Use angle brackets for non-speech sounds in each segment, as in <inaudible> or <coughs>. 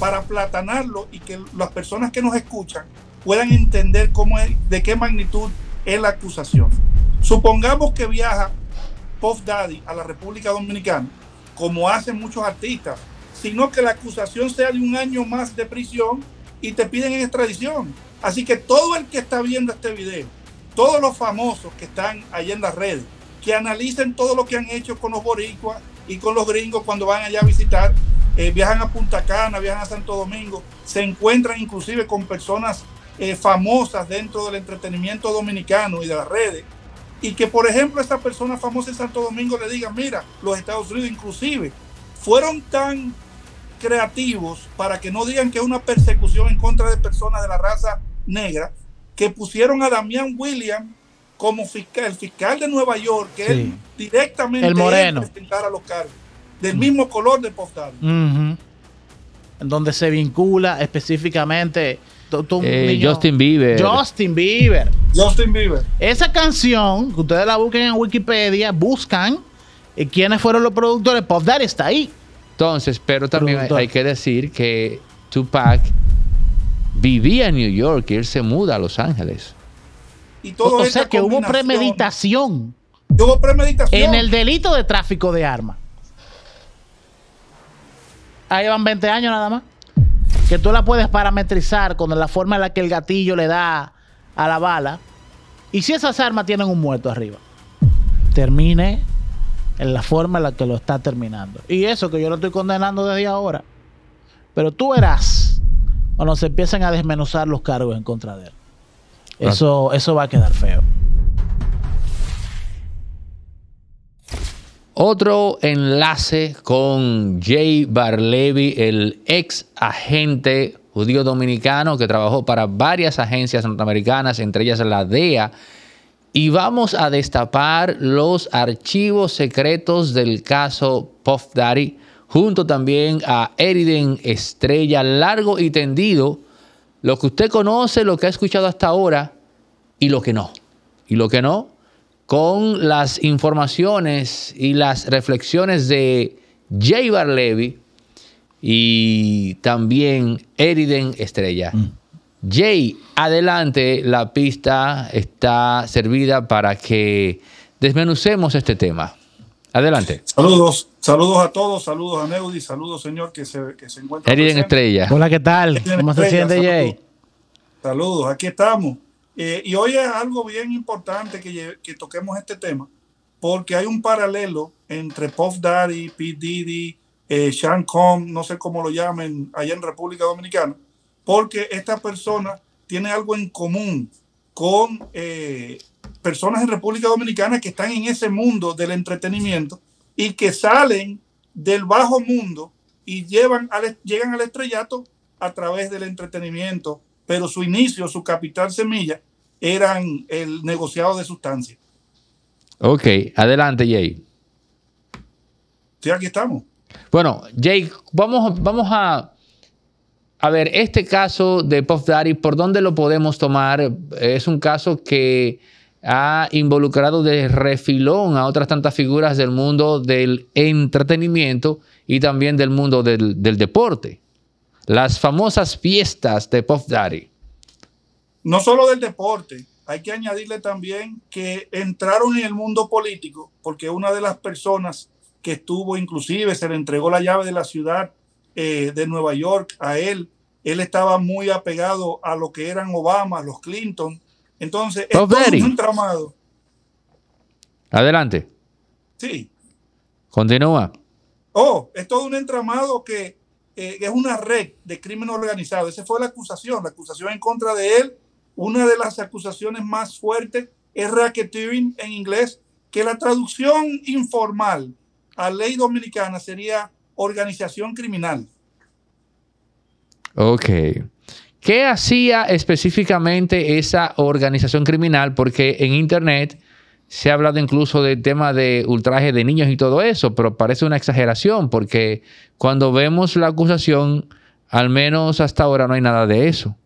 para platanarlo y que las personas que nos escuchan puedan entender cómo es, de qué magnitud es la acusación. Supongamos que viaja Puff Daddy a la República Dominicana, como hacen muchos artistas, sino que la acusación sea de un año más de prisión y te piden extradición. Así que todo el que está viendo este video, todos los famosos que están ahí en las redes, que analicen todo lo que han hecho con los boricuas y con los gringos cuando van allá a visitar eh, viajan a Punta Cana, viajan a Santo Domingo, se encuentran inclusive con personas eh, famosas dentro del entretenimiento dominicano y de las redes. Y que, por ejemplo, esta persona famosa en Santo Domingo le diga, mira, los Estados Unidos inclusive fueron tan creativos para que no digan que es una persecución en contra de personas de la raza negra, que pusieron a Damián William como fiscal, el fiscal de Nueva York, que él directamente el moreno. los cargos del mismo color de postal. En donde se vincula específicamente. Eh, Justin Bieber. Justin Bieber. Justin Bieber. Esa canción, que ustedes la busquen en Wikipedia, buscan eh, quiénes fueron los productores. Pop está ahí. Entonces, pero también hay, que decir que Tupac vivía en New York y él se muda a Los Ángeles. Y todo sea que hubo premeditación. Hubo premeditación. En el delito de tráfico de armas ahí van 20 años nada más. Que tú la puedes parametrizar con la forma en la que el gatillo le da a la bala. Y si esas armas tienen un muerto arriba, termine en la forma en la que lo está terminando. Y eso que yo lo estoy condenando desde ahora. Pero tú verás cuando se empiezan a desmenuzar los cargos en contra de él. Eso, eso va a quedar feo. Otro enlace con Jay Barlevi, el ex agente judío dominicano que trabajó para varias agencias norteamericanas, entre ellas la DEA, y vamos a destapar los archivos secretos del caso Puff Daddy, junto también a Eriden Estrella, largo y tendido, lo que usted conoce, lo que ha escuchado hasta ahora y lo que no. Y lo que no, con las informaciones y las reflexiones de Jay Levy y también Eriden Estrella. Mm. Jay, adelante, la pista está servida para que desmenucemos este tema. Adelante. Saludos, saludos a todos, saludos a Neudi, saludos señor que se, que se encuentra. Eriden Estrella. Hola, ¿qué tal? ¿Cómo se siente Jay? Saludos, aquí estamos. Eh, y hoy es algo bien importante que, toquemos este tema, porque hay un paralelo entre Puff Daddy, P. Diddy, eh, Sean no sé cómo lo llamen allá en República Dominicana, porque esta persona tiene algo en común con eh, personas en República Dominicana que están en ese mundo del entretenimiento y que salen del bajo mundo y llevan al, llegan al estrellato a través del entretenimiento, pero su inicio, su capital semilla eran el negociado de sustancias. Ok, adelante Jay. Sí, aquí estamos. Bueno, Jay, vamos, vamos a... A ver, este caso de Puff Daddy, ¿por dónde lo podemos tomar? Es un caso que ha involucrado de refilón a otras tantas figuras del mundo del entretenimiento y también del mundo del, del deporte. Las famosas fiestas de Puff Daddy no solo del deporte, hay que añadirle también que entraron en el mundo político, porque una de las personas que estuvo, inclusive se le entregó la llave de la ciudad eh, de Nueva York a él, él estaba muy apegado a lo que eran Obama, los Clinton. Entonces, es un entramado. Adelante. Sí. Continúa. Oh, es todo un entramado que eh, es una red de crimen organizado. Esa fue la acusación, la acusación en contra de él una de las acusaciones más fuertes es racketeering en inglés, que la traducción informal a ley dominicana sería organización criminal. Ok. ¿Qué hacía específicamente esa organización criminal? Porque en Internet se ha hablado incluso del tema de ultraje de niños y todo eso, pero parece una exageración porque cuando vemos la acusación, al menos hasta ahora no hay nada de eso.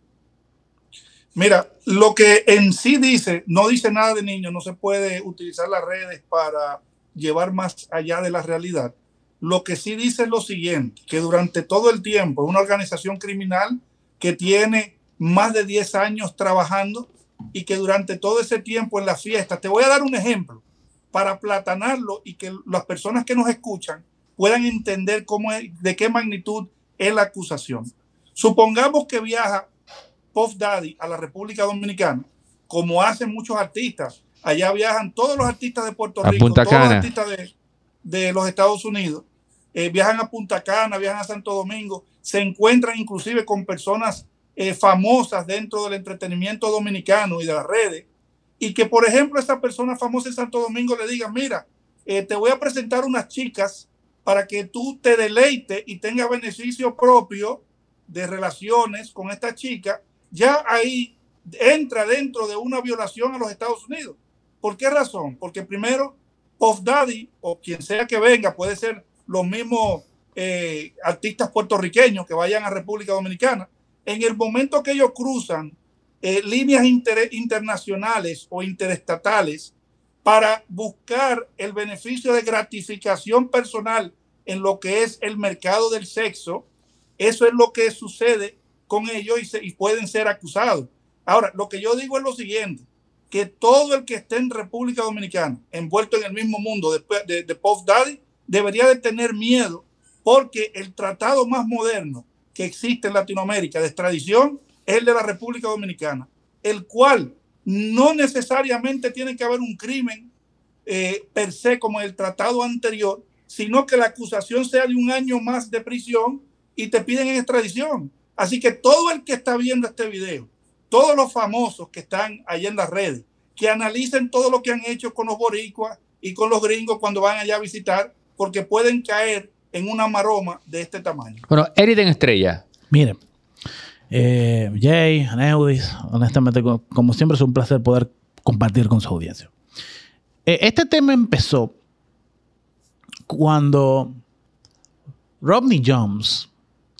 Mira, lo que en sí dice, no dice nada de niños, no se puede utilizar las redes para llevar más allá de la realidad. Lo que sí dice es lo siguiente, que durante todo el tiempo es una organización criminal que tiene más de 10 años trabajando y que durante todo ese tiempo en la fiesta, te voy a dar un ejemplo para platanarlo y que las personas que nos escuchan puedan entender cómo es, de qué magnitud es la acusación. Supongamos que viaja Puff Daddy a la República Dominicana, como hacen muchos artistas. Allá viajan todos los artistas de Puerto Rico, todos los artistas de, los Estados Unidos. Eh, viajan a Punta Cana, viajan a Santo Domingo, se encuentran inclusive con personas eh, famosas dentro del entretenimiento dominicano y de las redes. Y que, por ejemplo, esa persona famosa en Santo Domingo le diga, mira, eh, te voy a presentar unas chicas para que tú te deleites y tengas beneficio propio de relaciones con esta chica ya ahí entra dentro de una violación a los Estados Unidos. ¿Por qué razón? Porque primero, Of Daddy o quien sea que venga, puede ser los mismos eh, artistas puertorriqueños que vayan a República Dominicana, en el momento que ellos cruzan eh, líneas internacionales o interestatales para buscar el beneficio de gratificación personal en lo que es el mercado del sexo, eso es lo que sucede con ellos y, se, pueden ser acusados. Ahora, lo que yo digo es lo siguiente, que todo el que esté en República Dominicana, envuelto en el mismo mundo de, de, Daddy, debería de tener miedo porque el tratado más moderno que existe en Latinoamérica de extradición es el de la República Dominicana, el cual no necesariamente tiene que haber un crimen eh, per se como el tratado anterior, sino que la acusación sea de un año más de prisión y te piden extradición. Así que todo el que está viendo este video, todos los famosos que están ahí en las redes, que analicen todo lo que han hecho con los boricuas y con los gringos cuando van allá a visitar, porque pueden caer en una maroma de este tamaño. Bueno, Eriden Estrella. Miren, eh, Jay, Aneudis, honestamente, como siempre es un placer poder compartir con su audiencia. Eh, este tema empezó cuando Rodney Jones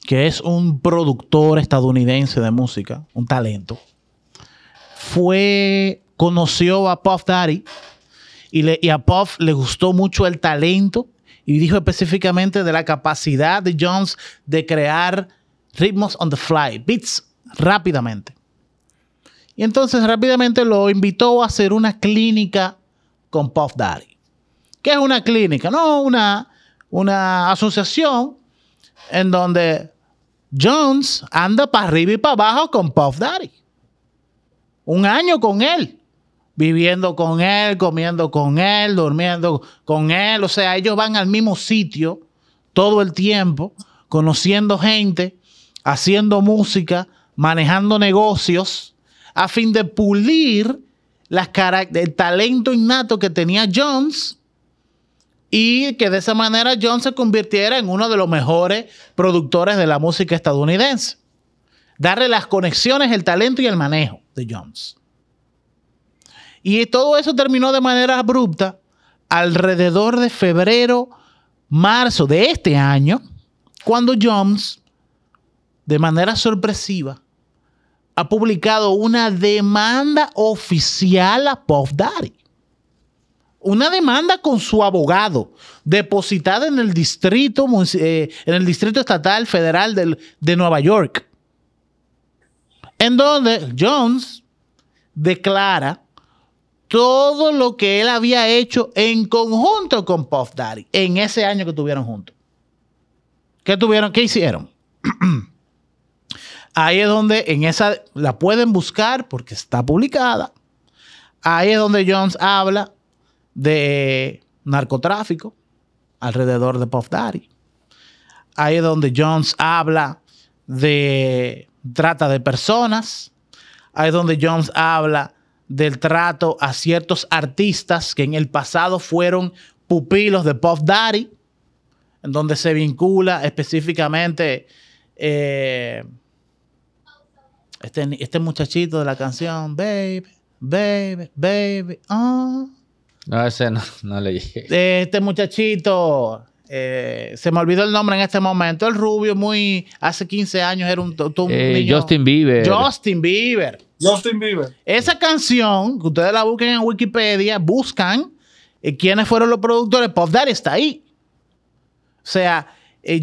que es un productor estadounidense de música, un talento, fue, conoció a Puff Daddy y, le, a Puff le gustó mucho el talento y dijo específicamente de la capacidad de Jones de crear ritmos on the fly, beats rápidamente. Y entonces rápidamente lo invitó a hacer una clínica con Puff Daddy. ¿Qué es una clínica? No, una, una asociación en donde Jones anda para arriba y para abajo con Puff Daddy. Un año con él, viviendo con él, comiendo con él, durmiendo con él. O sea, ellos van al mismo sitio todo el tiempo, conociendo gente, haciendo música, manejando negocios, a fin de pulir las el talento innato que tenía Jones y que de esa manera Jones se convirtiera en uno de los mejores productores de la música estadounidense. Darle las conexiones, el talento y el manejo de Jones. Y todo eso terminó de manera abrupta alrededor de febrero, marzo de este año, cuando Jones, de manera sorpresiva, ha publicado una demanda oficial a Puff Daddy una demanda con su abogado depositada en el distrito, eh, en el distrito estatal federal de Nueva York, en donde Jones declara todo lo que él había hecho en conjunto con Puff Daddy en ese año que tuvieron juntos. ¿Qué tuvieron? ¿Qué hicieron? <clears throat> Ahí es donde en esa la pueden buscar porque está publicada. Ahí es donde Jones habla de narcotráfico alrededor de Pop Daddy. Ahí es donde Jones habla de trata de personas. Ahí es donde Jones habla del trato a ciertos artistas que en el pasado fueron pupilos de Pop Daddy, en donde se vincula específicamente eh, este, este muchachito de la canción Baby, Baby, Baby, ah no, ese no, <laughs> le Este muchachito, eh, se me olvidó el nombre en este momento. El rubio, muy. Hace 15 años era un. Eh, Justin Bieber. Justin Bieber. Justin Bieber. Esa canción, que ustedes la busquen en Wikipedia, buscan eh, quiénes fueron los productores. Pop Daddy está ahí. O sea,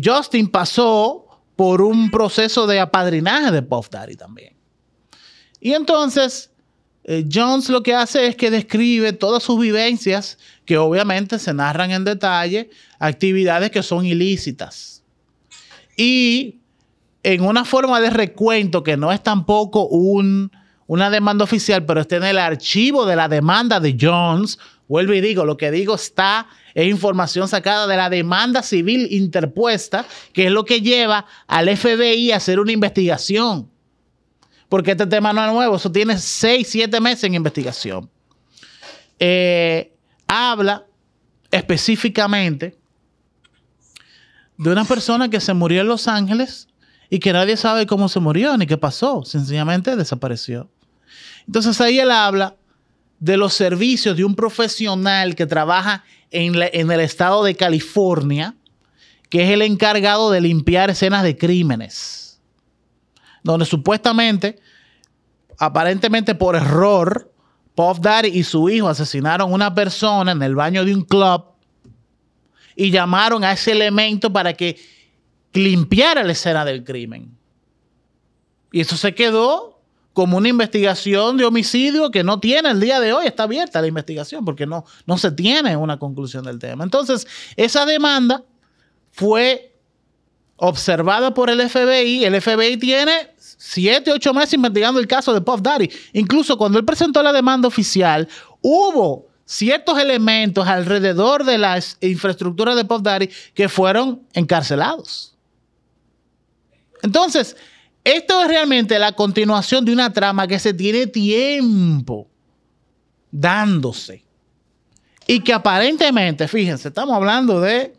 Justin pasó por un proceso de apadrinaje de Pop Daddy también. Y entonces, eh, Jones lo que hace es que describe todas sus vivencias, que obviamente se narran en detalle, actividades que son ilícitas. Y en una forma de recuento que no es tampoco un, una demanda oficial, pero está en el archivo de la demanda de Jones, vuelvo y digo, lo que digo está, es información sacada de la demanda civil interpuesta, que es lo que lleva al FBI a hacer una investigación porque este tema no es nuevo, eso tiene seis, siete meses en investigación. Eh, habla específicamente de una persona que se murió en Los Ángeles y que nadie sabe cómo se murió ni qué pasó, sencillamente desapareció. Entonces ahí él habla de los servicios de un profesional que trabaja en el estado de California, que es el encargado de limpiar escenas de crímenes donde supuestamente, aparentemente por error, Pop Daddy y su hijo asesinaron a una persona en el baño de un club y llamaron a ese elemento para que limpiara la escena del crimen. Y eso se quedó como una investigación de homicidio que no tiene el día de hoy, está abierta la investigación porque no, no se tiene una conclusión del tema. Entonces, esa demanda fue observada por el FBI. El FBI tiene 7, ocho meses investigando el caso de Puff Daddy. Incluso cuando él presentó la demanda oficial, hubo ciertos elementos alrededor de la infraestructura de Puff Daddy que fueron encarcelados. Entonces, esto es realmente la continuación de una trama que se tiene tiempo dándose. Y que aparentemente, fíjense, estamos hablando de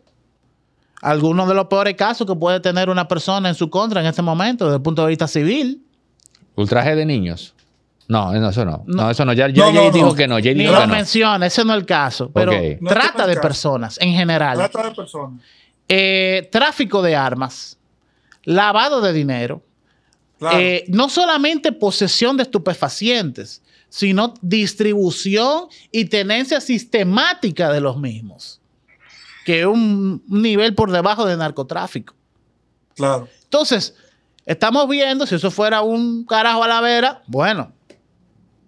algunos de los peores casos que puede tener una persona en su contra en este momento, desde el punto de vista civil. Ultraje de niños. No, eso no. No, eso no. Ya, no, dijo que no. lo menciona, ese no es el caso. Pero trata de personas en general. Trata de personas. Eh, tráfico de armas. Lavado de dinero. Eh, no solamente posesión de estupefacientes, sino distribución y tenencia sistemática de los mismos que un nivel por debajo de narcotráfico. Claro. Entonces, estamos viendo, si eso fuera un carajo a la vera, bueno,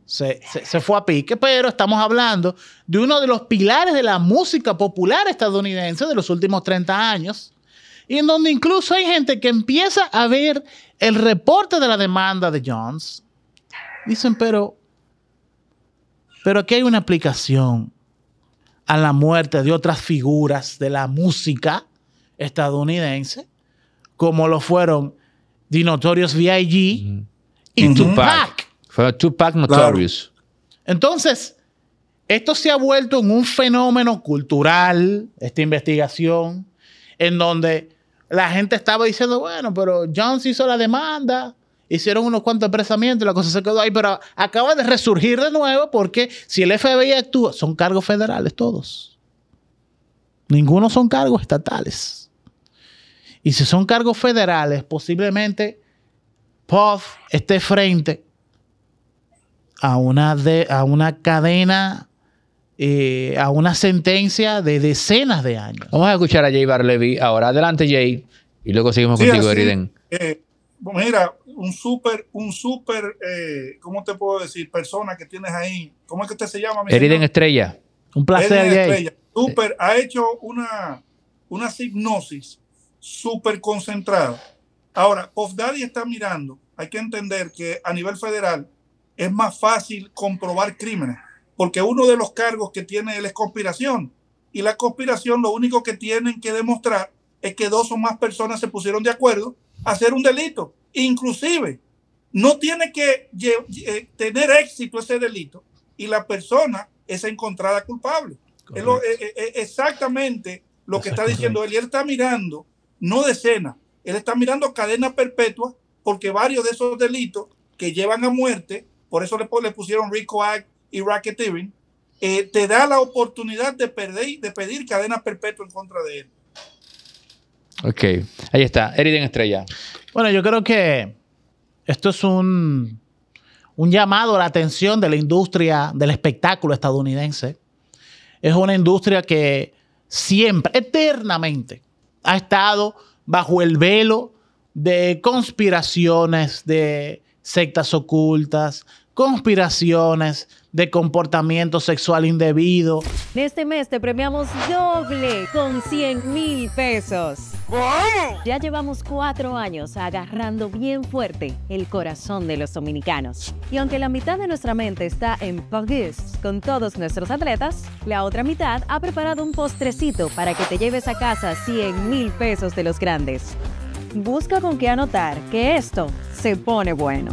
se, fue a pique, pero estamos hablando de uno de los pilares de la música popular estadounidense de los últimos 30 años, y en donde incluso hay gente que empieza a ver el reporte de la demanda de Jones. Dicen, pero, pero aquí hay una aplicación a la muerte de otras figuras de la música estadounidense, como lo fueron The Notorious B.I.G. y Tupac. Fue Tupac Notorious. Entonces, esto se ha vuelto en un fenómeno cultural, esta investigación, en donde la gente estaba diciendo, bueno, pero Jones hizo la demanda, Hicieron unos cuantos apresamientos la cosa se quedó ahí, pero acaba de resurgir de nuevo porque si el FBI actúa, son cargos federales todos. Ninguno son cargos estatales. Y si son cargos federales, posiblemente Puff esté frente a una, a una cadena, eh, a una sentencia de decenas de años. Vamos a escuchar a Jay Barlevy. Ahora adelante, Jay. Y luego seguimos contigo, Eriden. Eh, mira, un súper, un súper, eh, ¿cómo te puedo decir? Persona que tienes ahí. ¿Cómo es que te se llama? Eriden Estrella. Un placer, Estrella. Súper, ha hecho una, una hipnosis súper concentrada. Ahora, Puff Daddy está mirando. Hay que entender que a nivel federal es más fácil comprobar crímenes, porque uno de los cargos que tiene es conspiración. Y la conspiración lo único que tienen que demostrar es que dos o más personas se pusieron de acuerdo hacer un delito. Inclusive, no tiene que eh, tener éxito ese delito y la persona es encontrada culpable. Es eh, eh, exactamente lo que está diciendo él. Y él está mirando, no decenas, él está mirando cadena perpetua porque varios de esos delitos que llevan a muerte, por eso le, pusieron RICO Act y racketeering, te da la oportunidad de, perder, de pedir cadena perpetua en contra de él. Ok, ahí está, Eriden Estrella. Bueno, yo creo que esto es un, un llamado a la atención de la industria del espectáculo estadounidense. Es una industria que siempre, eternamente, ha estado bajo el velo de conspiraciones, de sectas ocultas, conspiraciones de comportamiento sexual indebido. Este mes te premiamos doble con 100 mil pesos. Ya llevamos cuatro años agarrando bien fuerte el corazón de los dominicanos. Y aunque la mitad de nuestra mente está en pagues con todos nuestros atletas, la otra mitad ha preparado un postrecito para que te lleves a casa 100 mil pesos de los grandes. Busca con qué anotar que esto se pone bueno.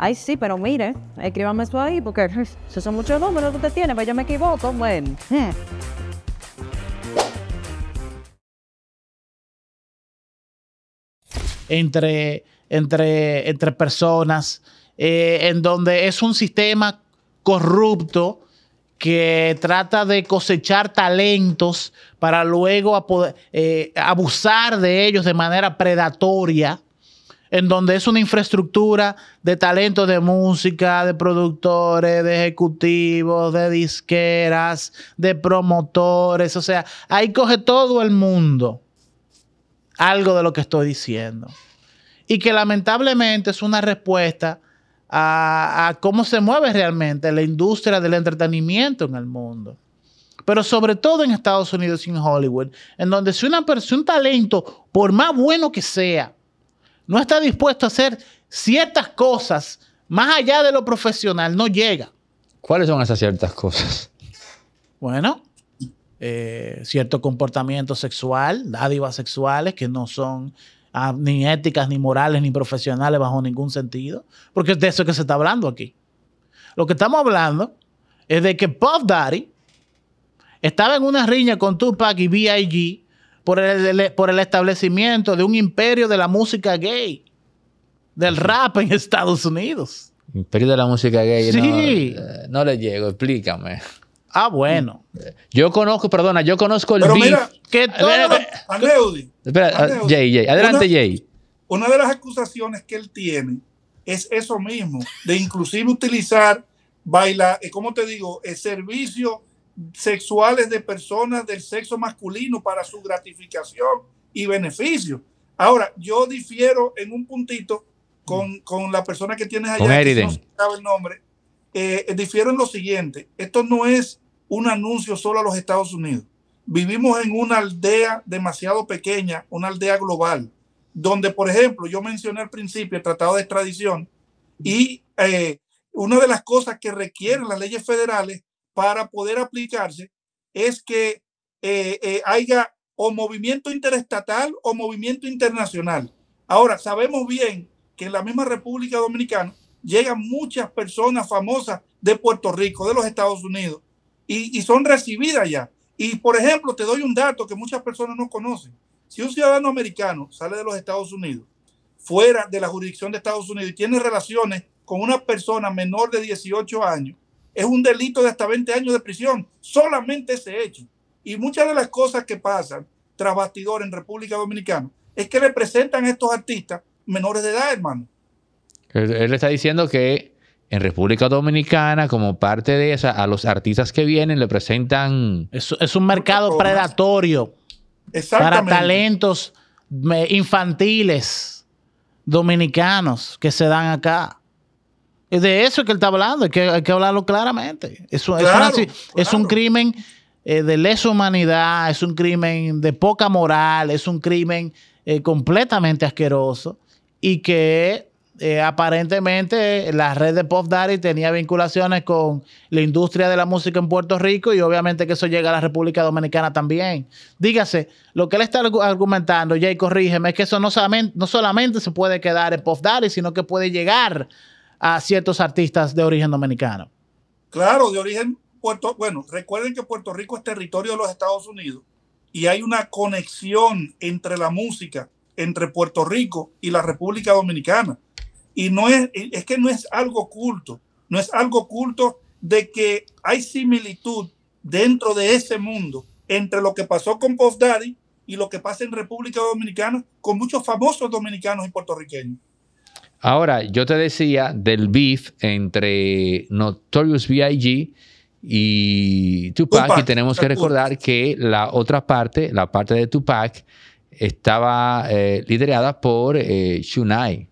Ay, sí, pero mire, escríbame eso ahí porque <laughs> esos son muchos números que usted tiene, Pues yo me equivoco. Bueno. <laughs> Entre, entre, entre personas, eh, en donde es un sistema corrupto que trata de cosechar talentos para luego eh, abusar de ellos de manera predatoria en donde es una infraestructura de talentos de música, de productores, de ejecutivos, de disqueras, de promotores. O sea, ahí coge todo el mundo algo de lo que estoy diciendo. Y que lamentablemente es una respuesta a, cómo se mueve realmente la industria del entretenimiento en el mundo pero sobre todo en Estados Unidos y en Hollywood, en donde si una persona, un talento, por más bueno que sea, no está dispuesto a hacer ciertas cosas más allá de lo profesional, no llega. ¿Cuáles son esas ciertas cosas? Bueno, eh, cierto comportamiento sexual, dádivas sexuales que no son ah, ni éticas, ni morales, ni profesionales bajo ningún sentido, porque es de eso que se está hablando aquí. Lo que estamos hablando es de que Puff Daddy estaba en una riña con Tupac y B.I.G por el, establecimiento de un imperio de la música gay, del rap en Estados Unidos. Imperio de la música gay. Sí. Eh, no, le llego, explícame. Ah, bueno. Yo conozco, perdona, yo conozco el Pero Mira, que todo ah, Jay, Jay. Adelante, Jay. Una de las acusaciones que él tiene es eso mismo, de inclusive utilizar bailar, eh, ¿cómo te digo? El servicio sexuales de personas del sexo masculino para su gratificación y beneficio. Ahora, yo difiero en un puntito con, la persona que tienes allá, que el nombre, eh, difiero en lo siguiente, esto no es un anuncio solo a los Estados Unidos. Vivimos en una aldea demasiado pequeña, una aldea global, donde, por ejemplo, yo mencioné al principio el Tratado de Extradición y eh, una de las cosas que requieren las leyes federales para poder aplicarse es que eh, eh, haya o movimiento interestatal o movimiento internacional. Ahora, sabemos bien que en la misma República Dominicana llegan muchas personas famosas de Puerto Rico, de los Estados Unidos, y, y son recibidas ya. Y, por ejemplo, te doy un dato que muchas personas no conocen. Si un ciudadano americano sale de los Estados Unidos, fuera de la jurisdicción de Estados Unidos, y tiene relaciones con una persona menor de 18 años, es un delito de hasta 20 años de prisión, solamente ese hecho. Y muchas de las cosas que pasan tras bastidor en República Dominicana es que le presentan a estos artistas menores de edad, hermano. Él está diciendo que en República Dominicana, como parte de esa, a los artistas que vienen le presentan... es un mercado predatorio para talentos infantiles dominicanos que se dan acá. Es de eso que él está hablando, hay que, hay que hablarlo claramente. Es, un crimen eh, de lesa humanidad, es un crimen de poca moral, es un crimen eh, completamente asqueroso y que eh, aparentemente la red de Pop Daddy tenía vinculaciones con la industria de la música en Puerto Rico y obviamente que eso llega a la República Dominicana también. Dígase, lo que él está argumentando, Jay, corrígeme, es que eso no solamente, no solamente se puede quedar en Pop Daddy, sino que puede llegar a ciertos artistas de origen dominicano. Claro, de origen Puerto, bueno, recuerden que Puerto Rico es territorio de los Estados Unidos y hay una conexión entre la música, entre Puerto Rico y la República Dominicana. Y no es, es que no es algo oculto, no es algo oculto de que hay similitud dentro de ese mundo entre lo que pasó con Puff Daddy y lo que pasa en República Dominicana con muchos famosos dominicanos y puertorriqueños. Ahora, yo te decía del beef entre Notorious B.I.G. y Tupac, y tenemos que recordar que la otra parte, la parte de Tupac, estaba eh, liderada por eh, Shunai.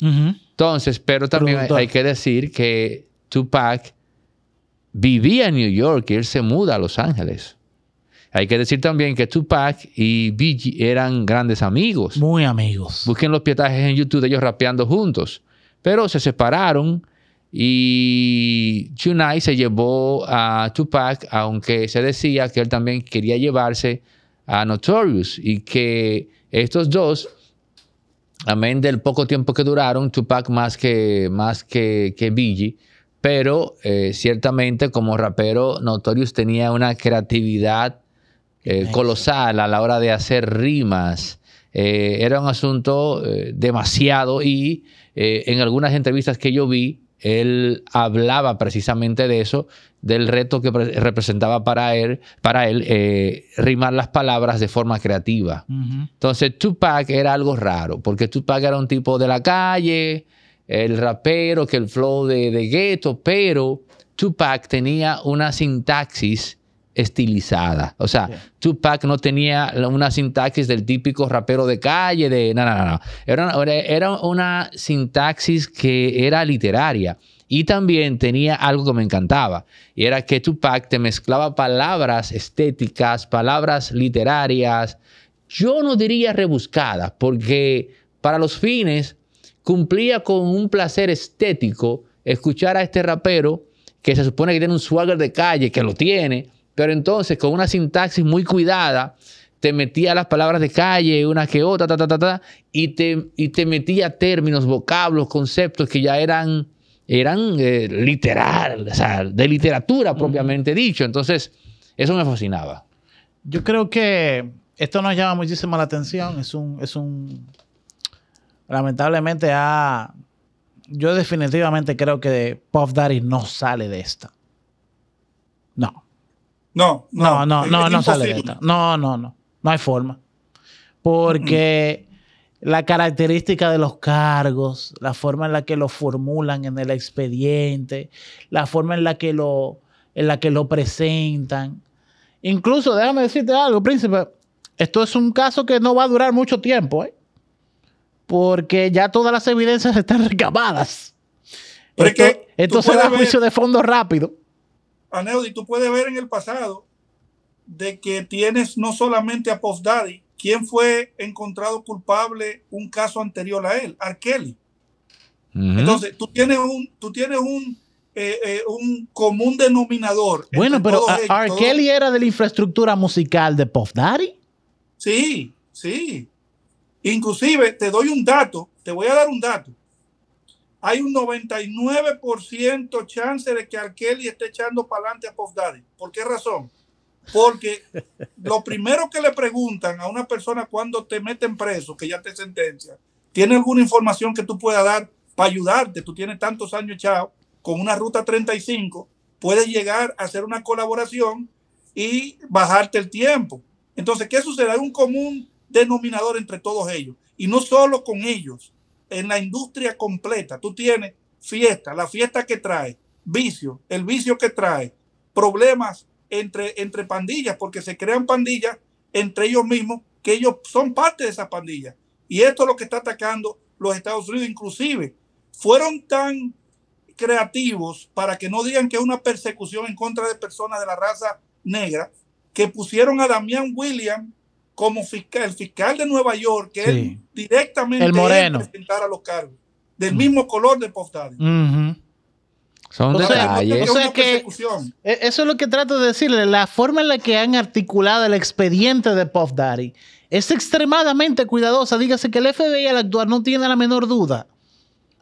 Entonces, pero también hay que decir que Tupac vivía en New York y él se muda a Los Ángeles. Hay que decir también que Tupac y Biggie eran grandes amigos. Muy amigos. Busquen los pietajes en YouTube de ellos rapeando juntos. Pero se separaron y Chunai se llevó a Tupac, aunque se decía que él también quería llevarse a Notorious y que estos dos, amén del poco tiempo que duraron, Tupac más que, más que, que pero eh, ciertamente como rapero Notorious tenía una creatividad eh, colosal a la hora de hacer rimas. Eh, era un asunto eh, demasiado y en algunas entrevistas que yo vi, él hablaba precisamente de eso, del reto que representaba para él, para él rimar las palabras de forma creativa. Entonces Tupac era algo raro, porque Tupac era un tipo de la calle, el rapero, que el flow de, de gueto, pero Tupac tenía una sintaxis estilizada. O sea, Tupac no tenía una sintaxis del típico rapero de calle, de... No, no, no, Era, era una sintaxis que era literaria. Y también tenía algo que me encantaba, y era que Tupac te mezclaba palabras estéticas, palabras literarias, yo no diría rebuscadas, porque para los fines cumplía con un placer estético escuchar a este rapero que se supone que tiene un swagger de calle, que lo tiene, pero entonces, con una sintaxis muy cuidada, te metía las palabras de calle, una que otra, y te, y te metía términos, vocablos, conceptos que ya eran, eran eh, literal, o sea, de literatura propiamente dicho. Entonces, eso me fascinaba. Yo creo que esto nos llama muchísimo la atención. Es un, es un, lamentablemente yo definitivamente creo que Puff Daddy no sale de esta. No. No, no, no, no, no sale de esta. No, no, no. No hay forma. Porque la característica de los cargos, la forma en la que lo formulan en el expediente, la forma en la que lo, en la que lo presentan. Incluso, déjame decirte algo, príncipe, esto es un caso que no va a durar mucho tiempo, ¿eh? porque ya todas las evidencias están <laughs> recabadas. porque esto, es esto juicio de fondo rápido. Aneudi, tú puedes ver en el pasado de que tienes no solamente a Puff Daddy, quien fue encontrado culpable un caso anterior a él, Arkeli. Entonces, tú tienes un, tú tienes un, eh, eh un común denominador. Bueno, pero Arkeli era de la infraestructura musical de Puff Daddy. Sí, sí. Inclusive, te doy un dato, te voy a dar un dato hay un 99% chance de que Arkeli esté echando para adelante a Pop ¿Por qué razón? Porque lo primero que le preguntan a una persona cuando te meten preso, que ya te sentencia, ¿tiene alguna información que tú puedas dar para ayudarte? Tú tienes tantos años echado con una ruta 35, puedes llegar a hacer una colaboración y bajarte el tiempo. Entonces, ¿qué sucede? Hay un común denominador entre todos ellos. Y no solo con ellos, en la industria completa, tú tienes fiesta, la fiesta que trae, vicio, el vicio que trae, problemas entre, entre pandillas, porque se crean pandillas entre ellos mismos, que ellos son parte de esas pandillas. Y esto es lo que está atacando los Estados Unidos, inclusive. Fueron tan creativos para que no digan que es una persecución en contra de personas de la raza negra, que pusieron a Damián Williams como fiscal, el fiscal de Nueva York, que él directamente el moreno. a los cargos, del mismo color de Puff Daddy. o detalles. E-, eso es lo que trato de decirle. La forma en la que han articulado el expediente de Puff Daddy es extremadamente cuidadosa. Dígase que el FBI al actuar no tiene la menor duda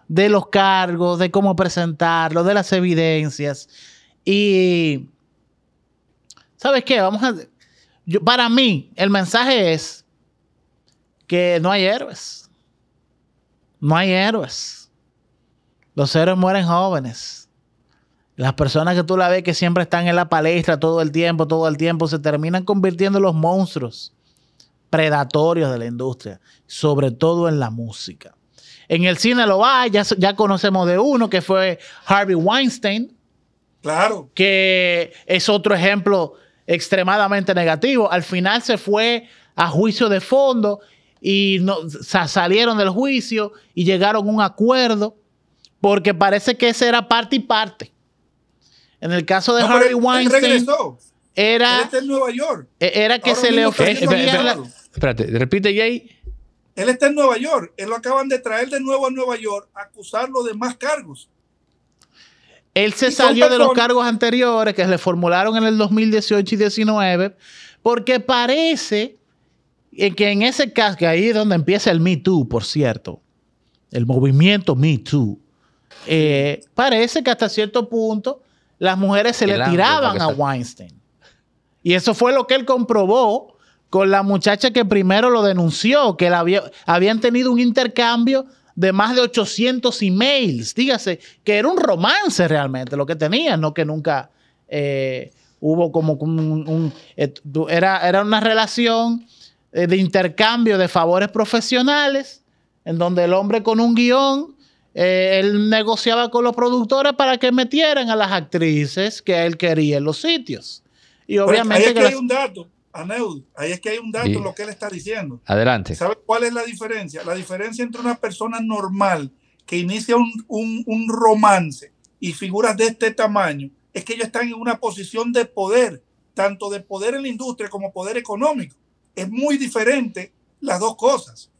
de los cargos, de cómo presentarlo de las evidencias. Y. ¿Sabes qué? Vamos a para mí, el mensaje es que no hay héroes. No hay héroes. Los héroes mueren jóvenes. Las personas que tú la ves que siempre están en la palestra todo el tiempo, todo el tiempo, se terminan convirtiendo en los monstruos predatorios de la industria, sobre todo en la música. En el cine lo hay, ya conocemos de uno que fue Harvey Weinstein. Claro. Que es otro ejemplo extremadamente negativo. Al final se fue a juicio de fondo y no, salieron del juicio y llegaron a un acuerdo porque parece que ese era parte y parte. En el caso de Harry Weinstein, era Nueva York. E-, era que se le ofrecía. Espérate, repite Jay. Él está en Nueva York. Él lo acaban de traer de nuevo a Nueva York, acusarlo de más cargos. Él se salió de los cargos anteriores que le formularon en el 2018 y 19 porque parece que en ese caso, que ahí es donde empieza el Me Too, por cierto, el movimiento Me Too, eh, parece que hasta cierto punto las mujeres se le tiraban a Weinstein. Y eso fue lo que él comprobó con la muchacha que primero lo denunció, que habían tenido un intercambio de más de 800 emails. Dígase que era un romance realmente lo que tenía, no que nunca eh, hubo como un... Eh, era, era una relación eh, de intercambio de favores profesionales, en donde el hombre con un guión, él negociaba con los productores para que metieran a las actrices que él quería en los sitios. Y obviamente... que, un dato. Aneud, ahí es que hay un dato en lo que él está diciendo. Adelante. ¿Sabe cuál es la diferencia? La diferencia entre una persona normal que inicia un, romance y figuras de este tamaño es que ellos están en una posición de poder, tanto de poder en la industria como poder económico. Es muy diferente las dos cosas.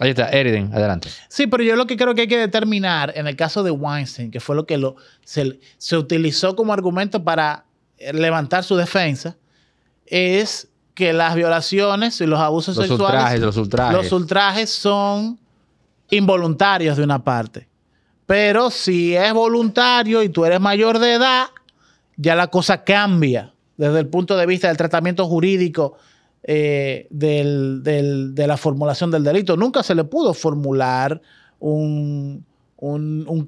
Ahí está, Eriden, adelante. Sí, pero yo lo que creo que hay que determinar en el caso de Weinstein, que fue lo que lo, se, se utilizó como argumento para levantar su defensa, es que las violaciones y los abusos sexuales. los ultrajes. Los ultrajes son involuntarios de una parte. Pero si es voluntario y tú eres mayor de edad, ya la cosa cambia desde el punto de vista del tratamiento jurídico eh, de la formulación del delito. Nunca se le pudo formular un,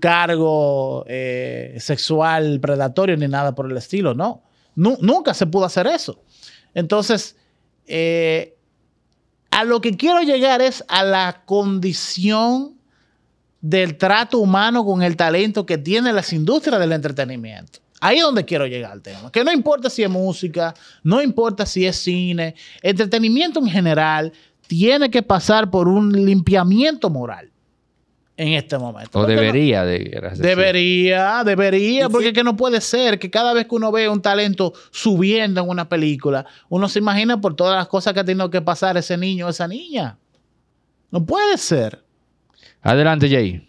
cargo eh, sexual predatorio ni nada por el estilo, no. nunca se pudo hacer eso. Entonces, eh, a lo que quiero llegar es a la condición del trato humano con el talento que tienen las industrias del entretenimiento. Ahí es donde quiero llegar al tema. Que no importa si es música, no importa si es cine, entretenimiento en general tiene que pasar por un limpiamiento moral en este momento. O debería, debería, debería, porque que no puede ser que cada vez que uno ve un talento subiendo en una película, uno se imagina por todas las cosas que ha tenido que pasar ese niño o esa niña. No puede ser. Adelante, Jay.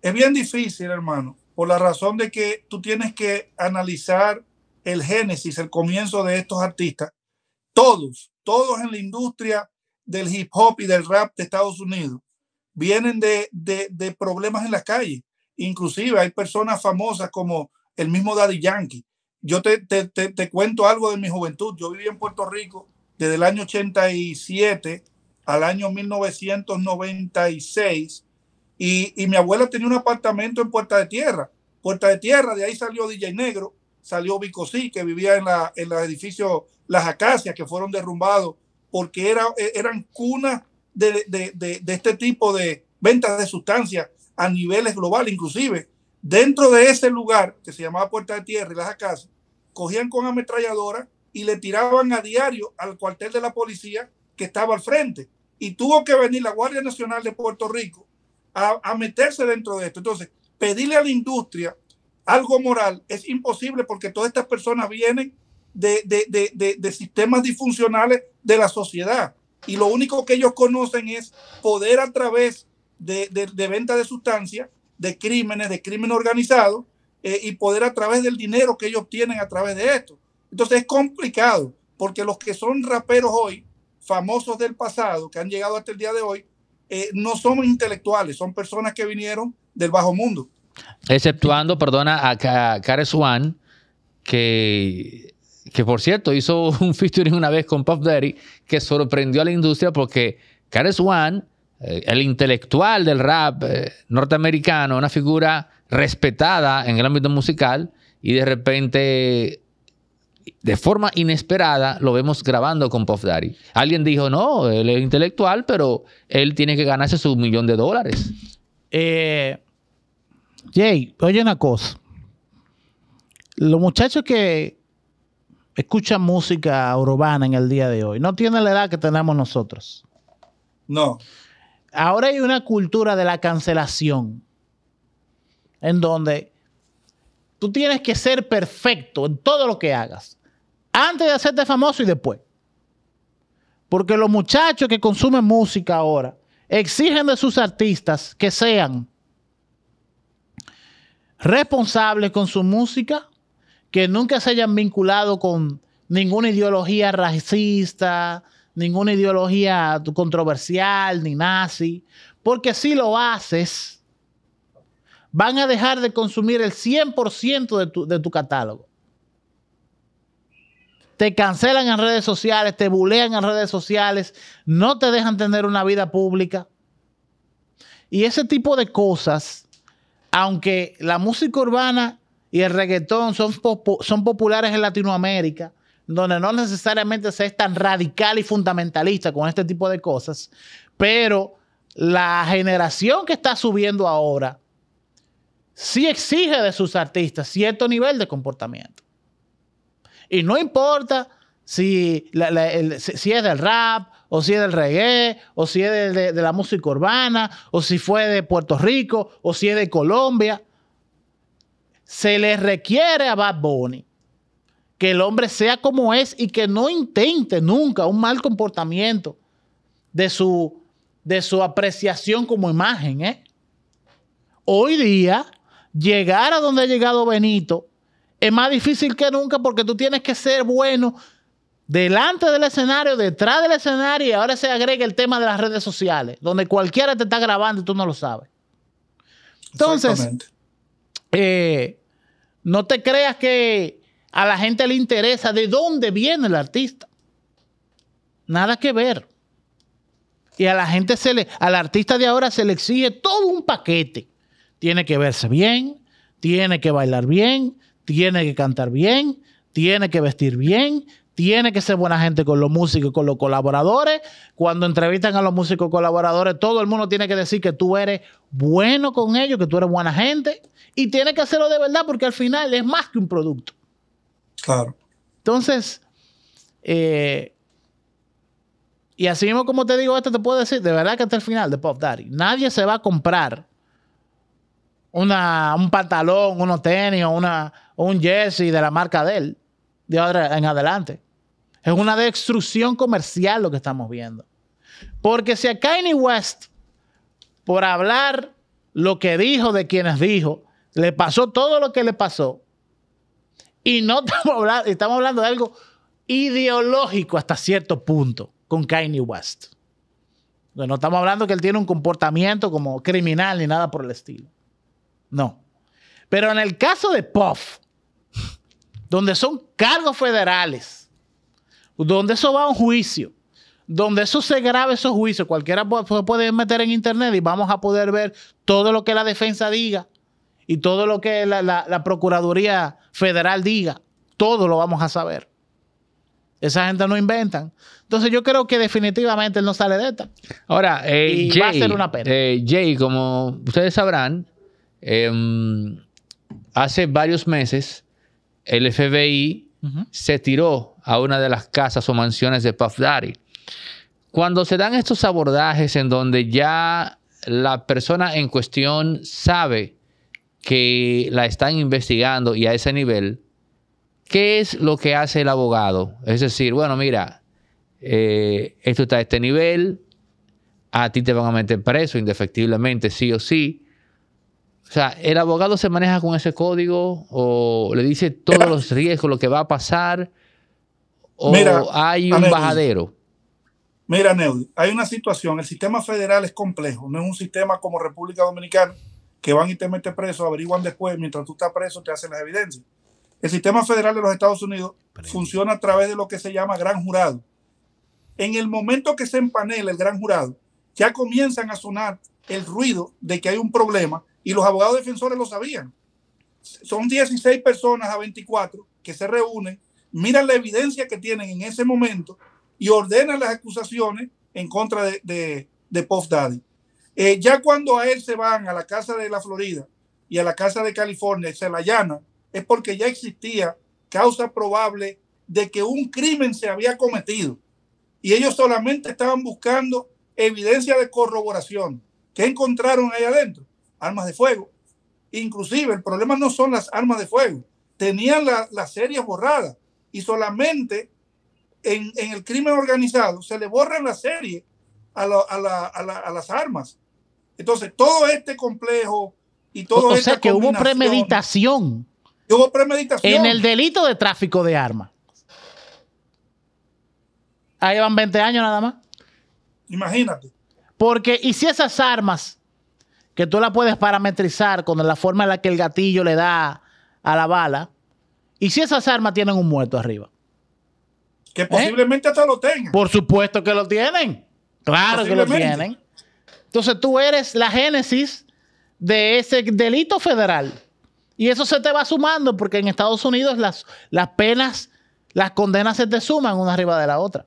Es bien difícil, hermano, por la razón de que tú tienes que analizar el génesis, el comienzo de estos artistas. Todos, todos en la industria del hip hop y del rap de Estados Unidos vienen de, problemas en las calles. Inclusive hay personas famosas como el mismo Daddy Yankee. Yo te, cuento algo de mi juventud. Yo viví en Puerto Rico desde el año 87 al año 1996 y, mi abuela tenía un apartamento en Puerta de Tierra. Puerta de Tierra, de ahí salió DJ Negro, salió Vicosí, que vivía en, la, en los edificios Las Acacias, que fueron derrumbados porque era, e, eran cunas de, este tipo de ventas de sustancias a niveles globales, inclusive dentro de ese lugar que se llamaba Puerta de Tierra y las casas, cogían con ametralladora y le tiraban a diario al cuartel de la policía que estaba al frente. Y tuvo que venir la Guardia Nacional de Puerto Rico a, meterse dentro de esto. Entonces, pedirle a la industria algo moral es imposible porque todas estas personas vienen de, de sistemas disfuncionales de la sociedad y lo único que ellos conocen es poder a través de, venta de sustancias, de crímenes, de crimen organizado, eh, y poder a través del dinero que ellos obtienen a través de esto. Entonces es complicado, porque los que son raperos hoy, famosos del pasado, que han llegado hasta el día de hoy, eh, no son intelectuales, son personas que vinieron del bajo mundo. Exceptuando, perdona, a Kare Swan, que que por cierto hizo <laughs> un featuring una vez con Puff Daddy que sorprendió a la industria porque Cares One, eh, el intelectual del rap eh, norteamericano, una figura respetada en el ámbito musical, y de repente de forma inesperada lo vemos grabando con Puff Daddy. Alguien dijo, no, él es intelectual, pero él tiene que ganarse su millón de dólares. Eh, Jay, oye una cosa. Los muchachos que, escucha música urbana en el día de hoy. No tiene la edad que tenemos nosotros. No. Ahora hay una cultura de la cancelación en donde tú tienes que ser perfecto en todo lo que hagas, antes de hacerte famoso y después. Porque los muchachos que consumen música ahora exigen de sus artistas que sean responsables con su música, que nunca se hayan vinculado con ninguna ideología racista, ninguna ideología controversial, ni nazi, porque si lo haces, van a dejar de consumir el 100% de tu, de tu catálogo. Te cancelan en redes sociales, te bulean en redes sociales, no te dejan tener una vida pública. Y ese tipo de cosas, aunque la música urbana y el reggaetón son, son populares en Latinoamérica, donde no necesariamente se es tan radical y fundamentalista con este tipo de cosas, pero la generación que está subiendo ahora sí exige de sus artistas cierto nivel de comportamiento. Y no importa si, si es del rap, o si es del reggae, o si es de, de la música urbana, o si fue de Puerto Rico, o si es de Colombia se le requiere a Bad Bunny que el hombre sea como es y que no intente nunca un mal comportamiento de su, de su apreciación como imagen. ¿eh? Hoy día, llegar a donde ha llegado Benito es más difícil que nunca porque tú tienes que ser bueno delante del escenario, detrás del escenario y ahora se agrega el tema de las redes sociales, donde cualquiera te está grabando y tú no lo sabes. Entonces, eh, no te creas que a la gente le interesa de dónde viene el artista. Nada que ver. Y a la gente se le, al artista de ahora se le exige todo un paquete. Tiene que verse bien, tiene que bailar bien, tiene que cantar bien, tiene que vestir bien, tiene que ser buena gente con los músicos, y con los colaboradores. Cuando entrevistan a los músicos colaboradores, todo el mundo tiene que decir que tú eres bueno con ellos, que tú eres buena gente, y tiene que hacerlo de verdad porque al final es más que un producto. Claro. Entonces, eh, y así mismo como te digo esto, te puedo decir, de verdad que hasta el final de Pop Daddy, nadie se va a comprar un pantalón, unos tenis o una, un jersey de la marca de él de ahora en adelante. Es una destrucción comercial lo que estamos viendo. Porque si a Kanye West, por hablar lo que dijo de quienes dijo, le pasó todo lo que le pasó. Y no <laughs> estamos hablando, estamos hablando de algo ideológico hasta cierto punto con Kanye West. No estamos hablando que él tiene un comportamiento como criminal ni nada por el estilo. No. Pero en el caso de Puff, <laughs> donde son cargos federales, donde eso va a un juicio, donde eso se graba esos juicios, cualquiera puede meter en internet y vamos a poder ver todo lo que la defensa diga y todo lo que la, Procuraduría Federal diga, todo lo vamos a saber. Esa gente no inventan. Entonces yo creo que definitivamente él no sale de esta. Ahora, eh, Jay, eh, Jay, como ustedes sabrán, em, hace varios meses el FBI se tiró a una de las casas o mansiones de Puff Daddy. Cuando se dan estos abordajes en donde ya la persona en cuestión sabe que la están investigando y a ese nivel, ¿qué es lo que hace el abogado? Es decir, bueno, mira, eh, esto está a este nivel, a ti te van a meter preso indefectiblemente, sí o sí. O sea, el abogado se maneja con ese código o le dice todos los <coughs> riesgos, lo que va a pasar, o hay un bajadero. Mira, Neudi, hay una situación, el sistema federal es complejo, no es un sistema como República Dominicana que van y te meten preso, averiguan después, mientras tú estás preso, te hacen las evidencias. El sistema federal de los Estados Unidos funciona a través de lo que se llama gran jurado. En el momento que se empanela el gran jurado, ya comienzan a sonar el ruido de que hay un problema y los abogados defensores lo sabían. Son 16 personas a 24 que se reúnen, miran la evidencia que tienen en ese momento y ordenan las acusaciones en contra de, de, de Puff Daddy. Eh, ya cuando a él se van a la casa de la Florida y a la casa de California se la llana, es porque ya existía causa probable de que un crimen se había cometido. Y ellos solamente estaban buscando evidencia de corroboración. ¿Qué encontraron ahí adentro? Armas de fuego. Inclusive el problema no son las armas de fuego. Tenían las la series borradas y solamente en, el crimen organizado se le borran la serie a las armas entonces, todo este complejo y todo O, o sea, que hubo premeditación. Hubo premeditación. En el delito de tráfico de armas. Ahí van 20 años nada más. Imagínate. Porque, y si esas armas que tú las puedes parametrizar con la forma en la que el gatillo le da a la bala, y si esas armas tienen un muerto arriba. Que posiblemente ¿Eh? hasta lo tengan. Por supuesto que lo tienen. Claro que lo tienen. Entonces tú eres la génesis de ese delito federal. Y eso se te va sumando porque en Estados Unidos las, las penas, las condenas se te suman una arriba de la otra.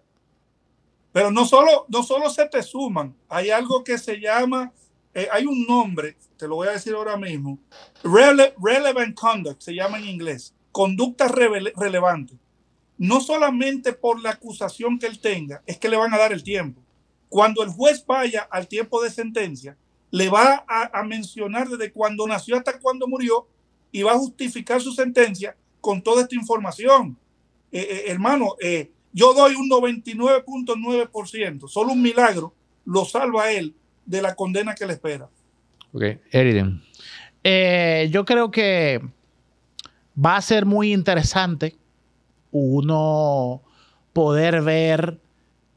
Pero no solo, no solo se te suman, hay algo que se llama, eh, hay un nombre, te lo voy a decir ahora mismo, relevant conduct, se llama en inglés, conducta relevante. No solamente por la acusación que él tenga, es que le van a dar el tiempo. Cuando el juez vaya al tiempo de sentencia, le va a, mencionar desde cuando nació hasta cuando murió y va a justificar su sentencia con toda esta información. Eh, eh, hermano, eh, yo doy un 99.9%, solo un milagro lo salva él de la condena que le espera. Ok, Eriden. yo creo que va a ser muy interesante uno poder ver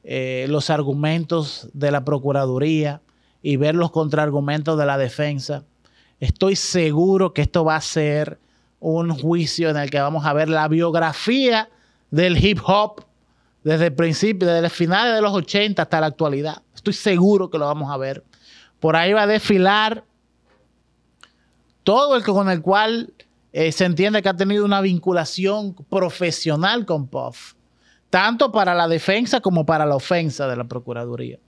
eh, los argumentos de la Procuraduría y ver los contraargumentos de la defensa. Estoy seguro que esto va a ser un juicio en el que vamos a ver la biografía del hip hop desde el principio, desde el final de los 80 hasta la actualidad. Estoy seguro que lo vamos a ver. Por ahí va a desfilar todo el que, con el cual eh, se entiende que ha tenido una vinculación profesional con Puff tanto para la defensa como para la ofensa de la Procuraduría.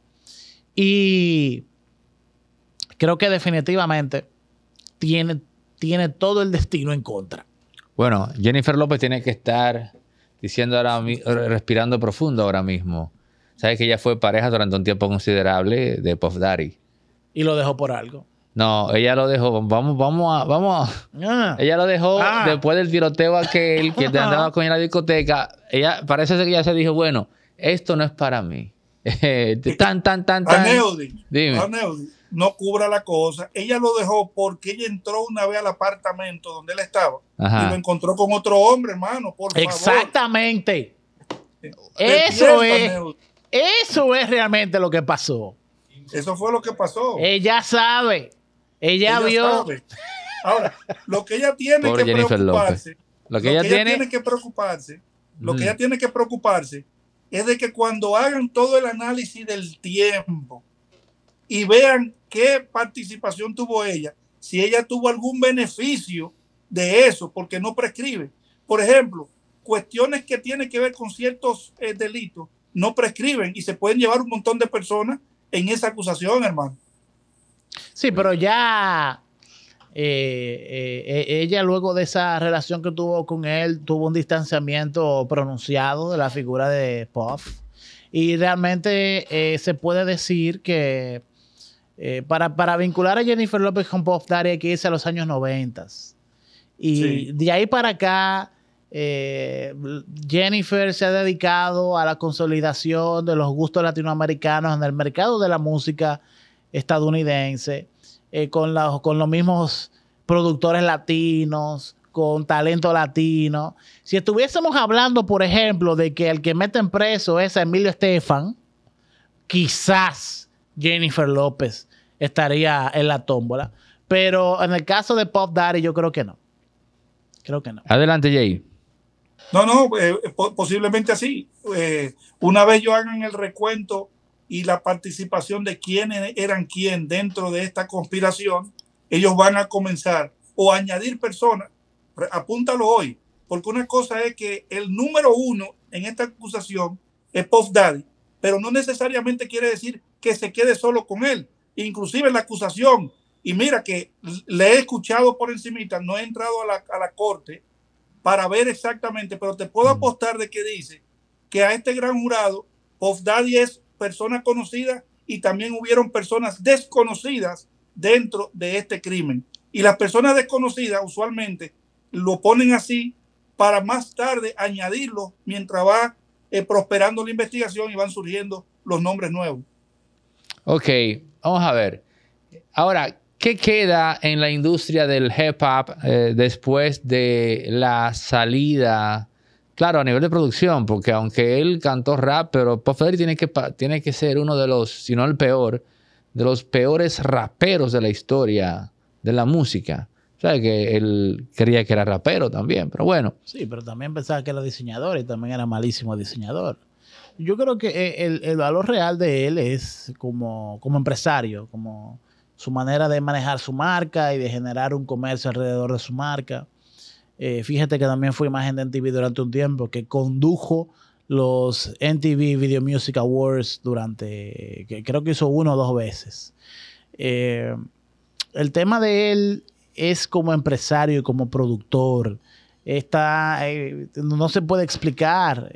Y creo que definitivamente tiene, tiene todo el destino en contra. Bueno, Jennifer López tiene que estar diciendo ahora, respirando profundo ahora mismo. Sabes que ella fue pareja durante un tiempo considerable de Puff Daddy. Y lo dejó por algo. No, ella lo dejó. Vamos, vamos a, vamos. Ah. Ella lo dejó ah. después del tiroteo aquel que te andaba con en la discoteca. Ella parece que ya se dijo, bueno, esto no es para mí. <laughs> tan, tan, tan, tan. Dime. no cubra la cosa. Ella lo dejó porque ella entró una vez al apartamento donde él estaba y lo encontró con otro hombre, hermano. Por favor. Exactamente. Eso es, eso es realmente lo que pasó. Eso fue lo que pasó. Ella sabe. Ella, vio. Ahora, lo que ella tiene que preocuparse. Lo que, ella, tiene... que preocuparse. Lo que mm. ella tiene que preocuparse es de que cuando hagan todo el análisis del tiempo y vean qué participación tuvo ella, si ella tuvo algún beneficio de eso, porque no prescribe. Por ejemplo, cuestiones que tienen que ver con ciertos eh, delitos no prescriben y se pueden llevar un montón de personas en esa acusación, hermano. Sí, pero ya eh, eh, eh, ella luego de esa relación que tuvo con él tuvo un distanciamiento pronunciado de la figura de Puff y realmente se puede decir que para, vincular a Jennifer López con Puff Daddy hay que irse a los años 90 y de ahí para acá Jennifer se ha dedicado a la consolidación de los gustos latinoamericanos en el mercado de la música estadounidense, eh, con, con los mismos productores latinos, con talento latino. Si estuviésemos hablando, por ejemplo, de que el que mete en preso es Emilio Estefan, quizás Jennifer López estaría en la tómbola. Pero en el caso de Pop Daddy, yo creo que no. Creo que no. Adelante, Jay. No, no, eh, posiblemente así. Eh, una vez yo hagan el recuento y la participación de quienes eran quién dentro de esta conspiración, ellos van a comenzar o añadir personas. Apúntalo hoy, porque una cosa es que el número uno en esta acusación es Puff Daddy, pero no necesariamente quiere decir que se quede solo con él. Inclusive la acusación, y mira que le he escuchado por encimita, no he entrado a la, a la corte para ver exactamente, pero te puedo apostar de que dice que a este gran jurado Puff Daddy es personas conocidas y también hubieron personas desconocidas dentro de este crimen. Y las personas desconocidas usualmente lo ponen así para más tarde añadirlo mientras va eh, prosperando la investigación y van surgiendo los nombres nuevos. Ok, vamos a ver. Ahora, ¿qué queda en la industria del hip hop eh, después de la salida Claro, a nivel de producción, porque aunque él cantó rap, pero Puff tiene que, tiene que ser uno de los, si no el peor, de los peores raperos de la historia de la música. O sea, que él creía que era rapero también, pero bueno. Sí, pero también pensaba que era diseñador y también era malísimo diseñador. Yo creo que eh, el, valor real de él es como, como empresario, como su manera de manejar su marca y de generar un comercio alrededor de su marca. Eh, fíjate que también fue imagen de MTV durante un tiempo, que condujo los MTV Video Music Awards durante, que creo que hizo uno o dos veces. Eh, el tema de él es como empresario y como productor. Eh, no se puede explicar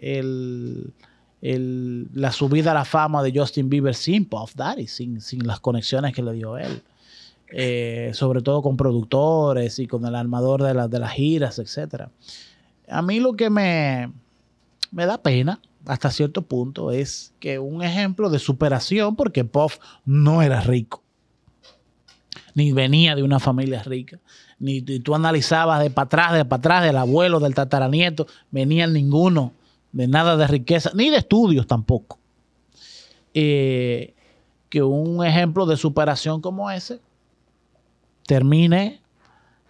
la subida a la fama de Justin Bieber sin Puff Daddy, sin, sin las conexiones que le dio él. Eh, sobre todo con productores y con el armador de, de las giras, etc. A mí lo que me, me da pena hasta cierto punto es que un ejemplo de superación, porque Puff no era rico, ni venía de una familia rica, ni tú analizabas de para atrás, de para atrás, del abuelo, del tataranieto, venía ninguno de nada de riqueza, ni de estudios tampoco. Eh, que un ejemplo de superación como ese termine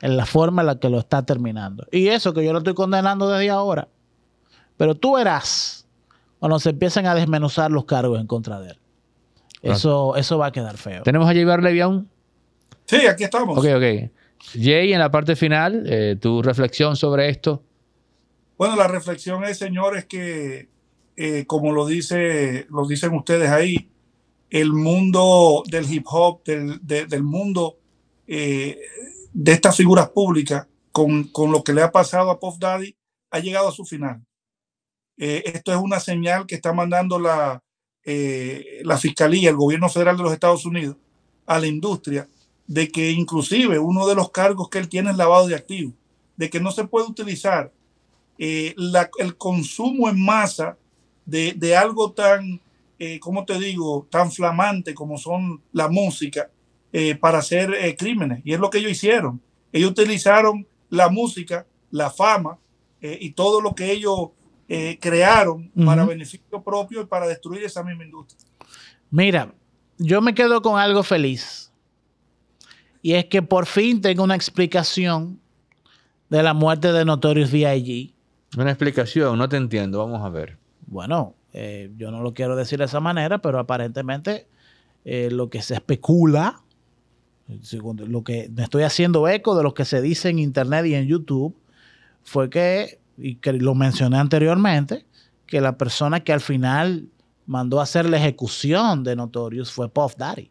en la forma en la que lo está terminando. Y eso que yo lo estoy condenando desde ahora. Pero tú verás cuando se empiezan a desmenuzar los cargos en contra de él. Eso, va a quedar feo. ¿Tenemos a llevarle bien Sí, aquí estamos. Ok, ok. Jay, en la parte final, eh, tu reflexión sobre esto. Bueno, la reflexión es, señores, que eh, como lo, dice, lo dicen ustedes ahí, el mundo del hip hop, del, del mundo eh, de estas figuras públicas con, lo que le ha pasado a Puff Daddy ha llegado a su final. Eh, esto es una señal que está mandando la, eh, la Fiscalía, el gobierno federal de los Estados Unidos, a la industria, de que inclusive uno de los cargos que él tiene es lavado de activos, de que no se puede utilizar el consumo en masa de, de algo tan, como te digo?, tan flamante como son la música eh, para hacer eh, crímenes. Y es lo que ellos hicieron. Ellos utilizaron la música, la fama eh, y todo lo que ellos crearon para beneficio propio y para destruir esa misma industria. Mira, yo me quedo con algo feliz. Y es que por fin tengo una explicación de la muerte de Notorious B.I.G. Una explicación, no te entiendo, vamos a ver. Bueno, yo no lo quiero decir de esa manera, pero aparentemente lo que se especula lo que estoy haciendo eco de lo que se dice en internet y en YouTube fue que, y que lo mencioné anteriormente, que la persona que al final mandó a hacer la ejecución de Notorious fue Puff Daddy.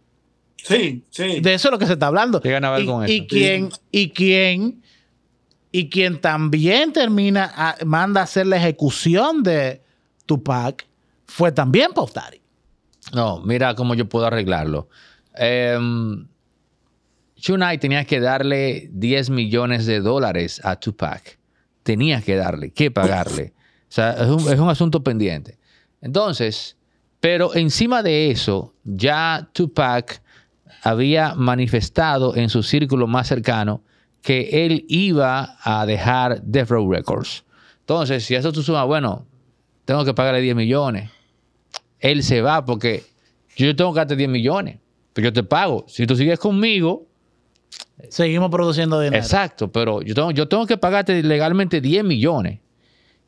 Sí, sí. De eso es lo que se está hablando. y, y Quien, y quien, y quien también termina, manda a hacer la ejecución de Tupac fue también Puff Daddy. No, mira cómo yo puedo arreglarlo. Eh, Chunai tenía que darle 10 millones de dólares a Tupac. Tenía que darle, que pagarle. O sea, es un, asunto pendiente. Entonces, pero encima de eso, ya Tupac había manifestado en su círculo más cercano que él iba a dejar Death Row Records. Entonces, si eso tú sumas, bueno, tengo que pagarle 10 millones. Él se va porque yo tengo que darte 10 millones, pero yo te pago. Si tú sigues conmigo, Seguimos produciendo dinero. Exacto, pero yo tengo, que pagarte legalmente 10 millones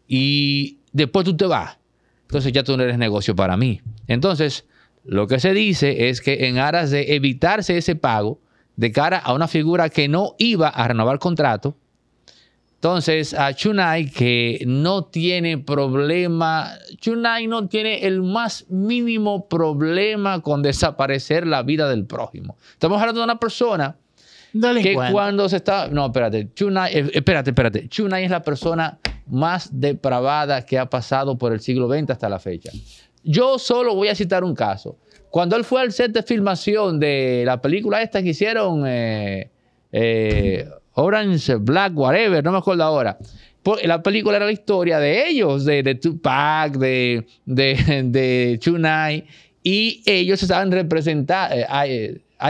y después tú te vas. Entonces ya tú no eres negocio para mí. Entonces, lo que se dice es que en aras de evitarse ese pago de cara a una figura que no iba a renovar contrato, entonces a Chunai que no tiene problema, Chunai no tiene el más mínimo problema con desaparecer la vida del prójimo. Estamos hablando de una persona que cuando se estaba... No, espérate. Chunai, eh, espérate, espérate. Chunai es la persona más depravada que ha pasado por el siglo XX hasta la fecha. Yo solo voy a citar un caso. Cuando él fue al set de filmación de la película esta que hicieron... Eh, eh, Orange, Black, whatever, no me acuerdo ahora. La película era la historia de ellos, de, Tupac, de, de, <laughs> de Chunai, y ellos estaban representados,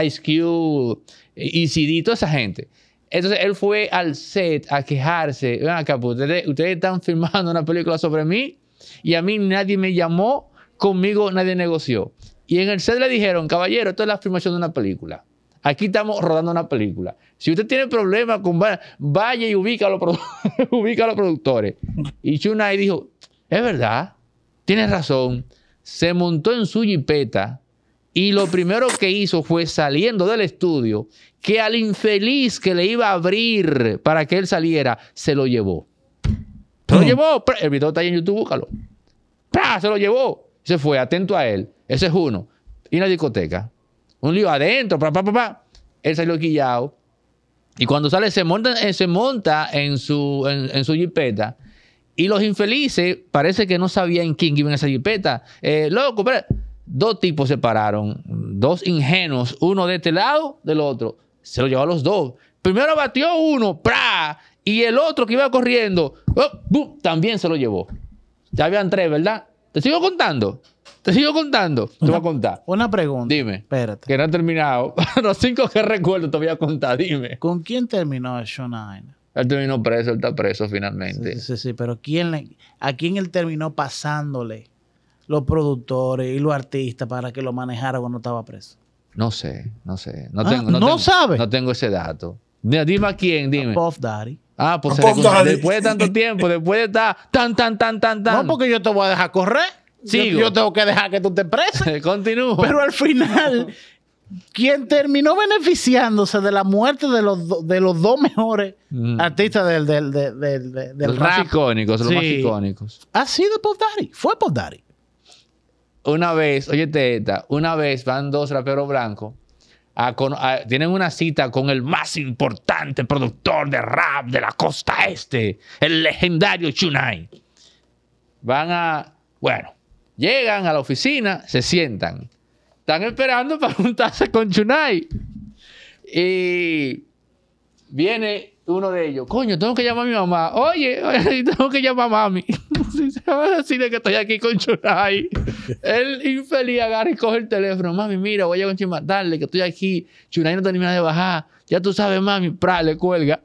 Ice Cube, eh, y esa gente. Entonces él fue al set a quejarse. Ven acá, pues, ustedes, están <laughs> filmando una película sobre mí y a mí nadie me llamó, conmigo nadie negoció. Y en el set le dijeron, caballero, esto es la filmación de una película. Aquí estamos rodando una película. Si usted tiene problemas con vaya y ubica a los, <laughs> ubica a los productores. Y Chunai dijo, es verdad, tienes razón. Se montó en su jipeta y lo primero que hizo fue saliendo del estudio, que al infeliz que le iba a abrir para que él saliera, se lo llevó. Se lo llevó. El video está ahí en YouTube, búscalo. Se lo llevó. Se fue, atento a él. Ese es uno. Y la discoteca. Un lío adentro, pa, pa, pa, Él salió guiado Y cuando sale, se monta, eh, se monta en, su, en, su jipeta. Y los infelices parece que no sabían quién iba en esa jipeta. Eh, loco, pero Dos tipos se pararon, dos ingenuos, uno de este lado del otro. Se lo llevó a los dos. Primero batió uno, ¡pra! Y el otro que iba corriendo, oh, también se lo llevó. Ya habían tres, ¿verdad? Te sigo contando. Te sigo contando. te voy a contar. Una pregunta. Dime. Espérate. Que no han terminado. <laughs> los cinco que recuerdo te voy a contar. Dime. ¿Con quién terminó el Aina? Él terminó preso, él está preso finalmente. Sí, sí, sí, pero ¿quién ¿a quién él terminó pasándole? los productores y los artistas para que lo manejara cuando estaba preso? No sé, no sé. No, ah, tengo, no, ese dato. Dime a quién, dime. Puff Daddy. Ah, pues después de tanto tiempo, después de estar tan, tan, tan, tan, tan. No, porque yo te voy a dejar correr. Sigo. Yo, tengo que dejar que tú te preses. <laughs> Continúo. Pero al final, quien terminó beneficiándose de la muerte de los, de los dos mejores mm. artistas del, del, los más icónicos, los más icónicos. Ha sido Puff Daddy. Fue Puff Daddy una vez, oye Teta, una vez van dos raperos blancos, tienen una cita con el más importante productor de rap de la costa este, el legendario Chunai. Van a, bueno, llegan a la oficina, se sientan. Están esperando para <laughs> juntarse con Chunai. Y viene uno de ellos, coño, tengo que llamar a mi mamá. Oye, <laughs> tengo que llamar a mami. <laughs> se va a decir que estoy aquí con Churay. <laughs> El infeliz agarra y coge el teléfono. Mami, mira, voy a llegar con que estoy aquí. Churay no termina de bajar. Ya tú sabes, mami. Pra, le cuelga.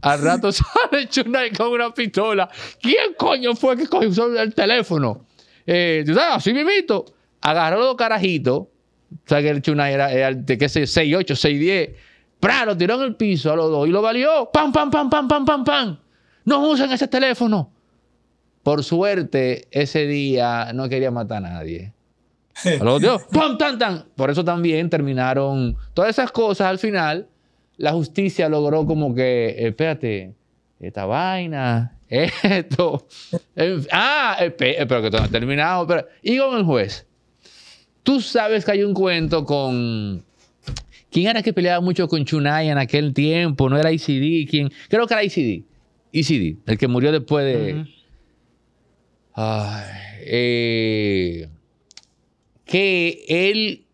Al rato sale chunai con una pistola. ¿Quién coño fue que cogió el teléfono? Eh, tú sabes, así mimito. Agarró los carajitos. O sea que el chunai era, de qué sé, 6, 8, ¡Pra! Lo tiró en el piso, a los dos y lo valió. ¡Pam, pam, pam, pam, pam, pam, pam! ¡No usan ese teléfono! Por suerte, ese día no quería matar a nadie. A los dos, ¡pam, tan, tan! Por eso también terminaron todas esas cosas al final. La justicia logró como que, eh, espérate, esta vaina, <laughs> esto. ah, pero que todo ha terminado. Pero, y con el juez. Tú sabes que hay un cuento con ¿Quién era que peleaba mucho con Chunai en aquel tiempo? ¿No era ICD? ¿Quién? Creo que era ICD. ICD, el que murió después de... Eh, que él,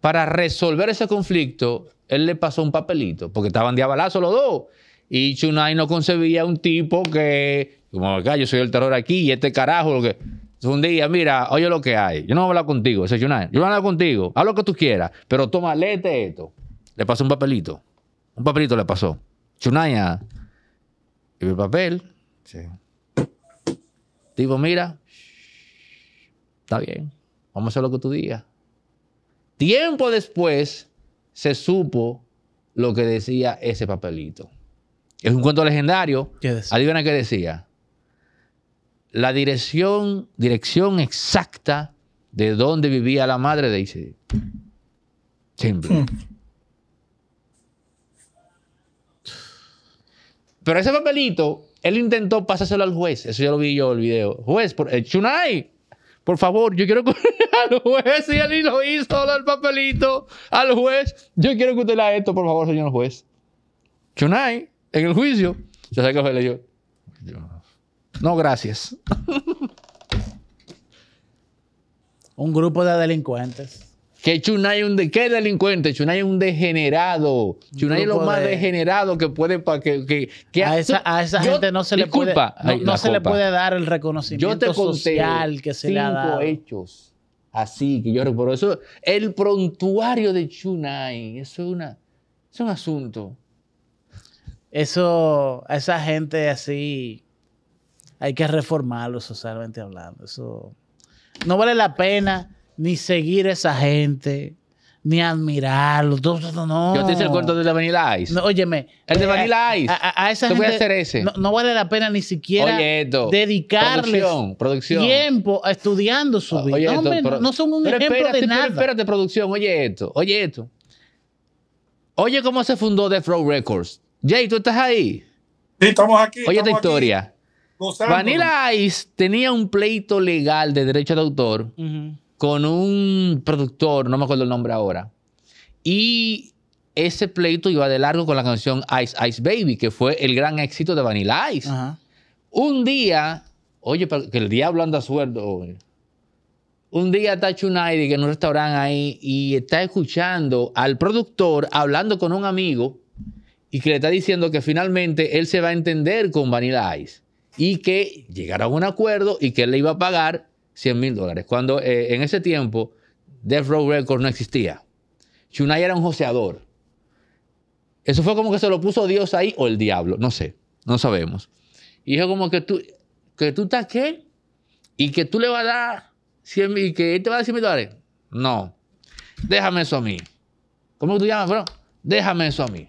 para resolver ese conflicto, él le pasó un papelito, porque estaban de abalazo los dos. Y Chunai no concebía un tipo que, como acá, yo soy el terror aquí, y este carajo, lo que un día, mira, oye lo que hay. Yo no voy a hablar contigo, ese Yo no voy a hablar contigo, haz lo que tú quieras, pero toma, léete esto. Le pasó un papelito. Un papelito le pasó. Chunaya, y el papel. Sí. Tipo, mira, está bien, vamos a hacer lo que tú digas. Tiempo después se supo lo que decía ese papelito. Es un cuento legendario. Adivina qué decía la dirección, dirección exacta de dónde vivía la madre de Isidro. siempre hmm. Pero ese papelito, él intentó pasárselo al juez. Eso ya lo vi yo el video. Juez, por, el eh, Chunai, por favor, yo quiero que <laughs> al juez, y él lo hizo el papelito, al juez, yo quiero que usted lea esto, por favor, señor juez. Chunai, en el juicio, se sé que le no, gracias. <laughs> un grupo de delincuentes. Que Chunay un ¿qué delincuente? Chunay es un degenerado. Chunay es lo más degenerado que puede para que, a esa, gente no se le puede no, se le puede dar el reconocimiento yo te social que se le ha dado. hechos así que yo por eso el prontuario de Chunay, eso es es un asunto. Eso esa gente así hay que reformarlo socialmente hablando. Eso no vale la pena ni seguir a esa gente, ni admirarlo. No, no. Yo te hice el cuento de la Vanilla Ice. No, óyeme. El de eh, Vanilla Ice. A, a, esa te gente voy a hacer ese. No, vale la pena ni siquiera dedicarle tiempo a estudiando su vida. Oye, no, son un ejemplo de nada. Pero espérate, producción. Oye esto. Oye esto. Oye cómo se fundó Death Row Records. Jay, ¿tú estás ahí? Sí, estamos aquí. Oye esta historia. Vanilla Ice tenía un pleito legal de derecho de autor con un productor, no me acuerdo el nombre ahora. Y ese pleito iba de largo con la canción Ice Ice Baby, que fue el gran éxito de Vanilla Ice. Un día, oye, que el diablo anda suelto. Un día está Chunai que en un restaurante ahí y está escuchando al productor hablando con un amigo y que le está diciendo que finalmente él se va a entender con Vanilla Ice y que llegara a un acuerdo y que él le iba a pagar 100 mil dólares. Cuando eh, en ese tiempo Death Row Records no existía. Shunai era un joseador. Eso fue como que se lo puso Dios ahí o el diablo, no sé, no sabemos. Y dijo como que tú, que tú estás qué y que tú le vas a dar 100 mil y que él te va a dar 100 mil dólares. No, déjame eso a mí. ¿Cómo tú llamas, bro? Déjame eso a mí.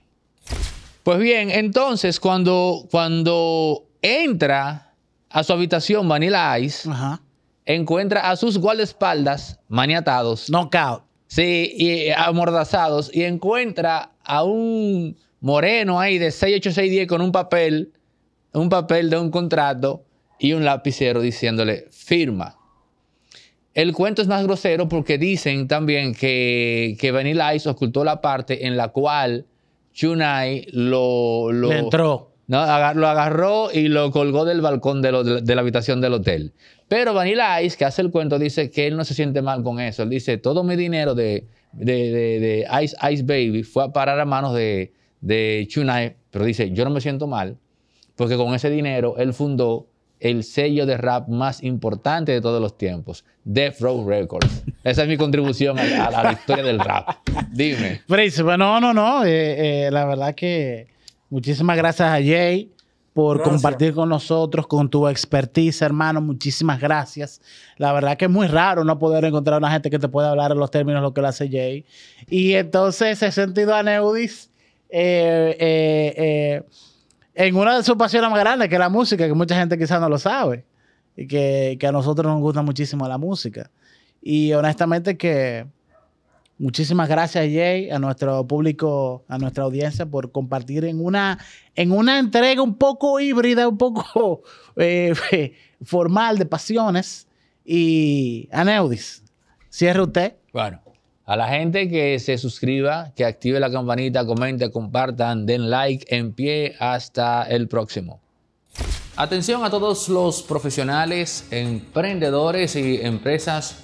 Pues bien, entonces cuando, cuando entra a su habitación Vanilla Ice, encuentra a sus guardaespaldas maniatados. Knockout. Sí, y eh, amordazados. Y encuentra a un moreno ahí de 68610 con un papel, un papel de un contrato y un lapicero diciéndole firma. El cuento es más grosero porque dicen también que, que Vanilla Ice ocultó la parte en la cual Chunai lo, entró. No, lo agarró y lo colgó del balcón de, la habitación del hotel. Pero Vanilla Ice, que hace el cuento, dice que él no se siente mal con eso. Él dice, todo mi dinero de, Ice Ice Baby fue a parar a manos de, Chunai, pero dice, yo no me siento mal, porque con ese dinero él fundó el sello de rap más importante de todos los tiempos, Death Row Records. Esa es mi contribución a, la historia del rap. Dime. no, no, no. Eh, eh, la verdad que Muchísimas gracias a Jay por compartir con nosotros, con tu expertise, hermano. Muchísimas gracias. La verdad que es muy raro no poder encontrar una gente que te pueda hablar en los términos lo que le hace Jay. Y entonces, he sentido a Neudis eh, eh, eh, en una de sus pasiones más grandes, que es la música, que mucha gente quizás no lo sabe, y que a nosotros nos gusta muchísimo la música. Y honestamente que Muchísimas gracias, Jay, a nuestro público, a nuestra audiencia por compartir en una, en una entrega un poco híbrida, un poco <laughs> eh, <laughs> formal de pasiones. Y Neudis. cierre usted. Bueno, a la gente que se suscriba, que active la campanita, comente, compartan, den like, en pie, hasta el próximo. Atención a todos los profesionales, emprendedores y empresas